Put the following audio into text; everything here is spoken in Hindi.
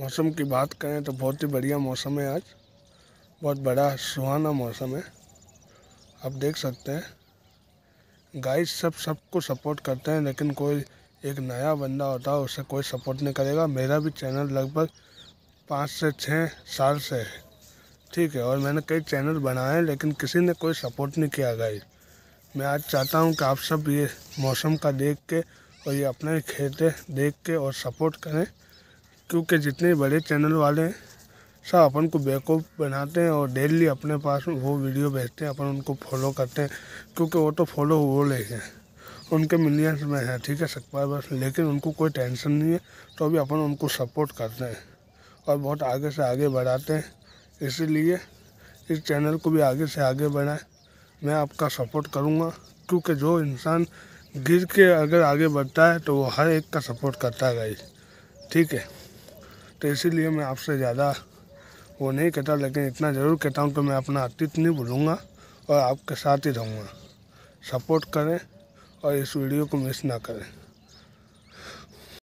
मौसम की बात करें तो बहुत ही बढ़िया मौसम है आज बहुत बड़ा सुहाना मौसम है आप देख सकते हैं गाइस सब सबको सपोर्ट करते हैं लेकिन कोई एक नया बंदा होता है उसे कोई सपोर्ट नहीं करेगा मेरा भी चैनल लगभग पाँच से छः साल से है ठीक है और मैंने कई चैनल बनाए हैं लेकिन किसी ने कोई सपोर्ट नहीं किया गाइस मैं आज चाहता हूँ कि आप सब ये मौसम का देख के और ये अपने खेते देख के और सपोर्ट करें क्योंकि जितने बड़े चैनल वाले हैं सब अपन को बैकअप बनाते हैं और डेली अपने पास वो वीडियो भेजते हैं अपन उनको फॉलो करते हैं क्योंकि वो तो फॉलो वो हैं उनके मिलियंस में है ठीक है सब्सक्राइबर्स लेकिन उनको कोई टेंशन नहीं है तो भी अपन उनको सपोर्ट करते हैं और बहुत आगे से आगे बढ़ाते हैं इसीलिए इस चैनल को भी आगे से आगे बढ़ाएं मैं आपका सपोर्ट करूँगा क्योंकि जो इंसान गिर के अगर आगे बढ़ता है तो वो हर एक का सपोर्ट करता है गाइस ठीक है तो इसीलिए मैं आपसे ज़्यादा वो नहीं कहता लेकिन इतना ज़रूर कहता हूँ कि मैं अपना अतीत नहीं भूलूँगा और आपके साथ ही रहूँगा सपोर्ट करें और इस वीडियो को मिस ना करें